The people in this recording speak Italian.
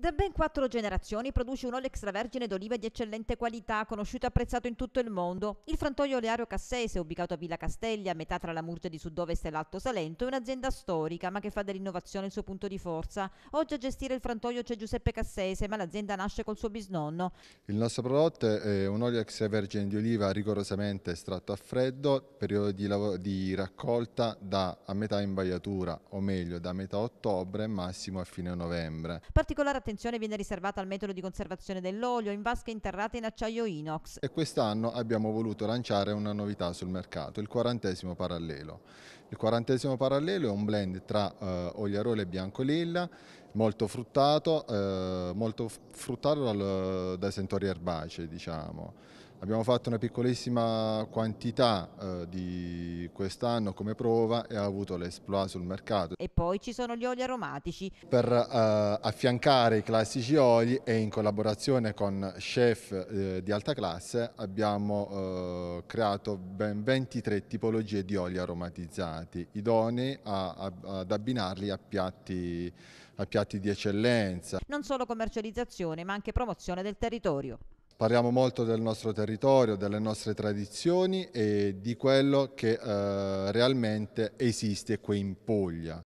Da ben quattro generazioni produce un olio extravergine d'oliva di eccellente qualità, conosciuto e apprezzato in tutto il mondo. Il frantoio oleario cassese, ubicato a Villa Casteglia, metà tra la Murgia di Sud-Ovest e l'Alto Salento, è un'azienda storica, ma che fa dell'innovazione il suo punto di forza. Oggi a gestire il frantoio c'è Giuseppe Cassese, ma l'azienda nasce col suo bisnonno. Il nostro prodotto è un olio extravergine di oliva rigorosamente estratto a freddo, periodo di, di raccolta da a metà imbaiatura, o meglio da metà ottobre massimo a fine novembre. Particolare attenzione attenzione viene riservata al metodo di conservazione dell'olio in vasche interrate in acciaio inox. E quest'anno abbiamo voluto lanciare una novità sul mercato, il quarantesimo parallelo. Il quarantesimo parallelo è un blend tra eh, ogliarolo e biancolilla, molto fruttato, eh, molto fruttato dal, dai sentori erbacei, diciamo. Abbiamo fatto una piccolissima quantità eh, di quest'anno come prova e ha avuto l'esploit sul mercato. E poi ci sono gli oli aromatici. Per eh, affiancare i classici oli e in collaborazione con chef eh, di alta classe abbiamo eh, creato ben 23 tipologie di oli aromatizzati, idonei a, a, ad abbinarli a piatti, a piatti di eccellenza. Non solo commercializzazione ma anche promozione del territorio. Parliamo molto del nostro territorio, delle nostre tradizioni e di quello che eh, realmente esiste qui in Puglia.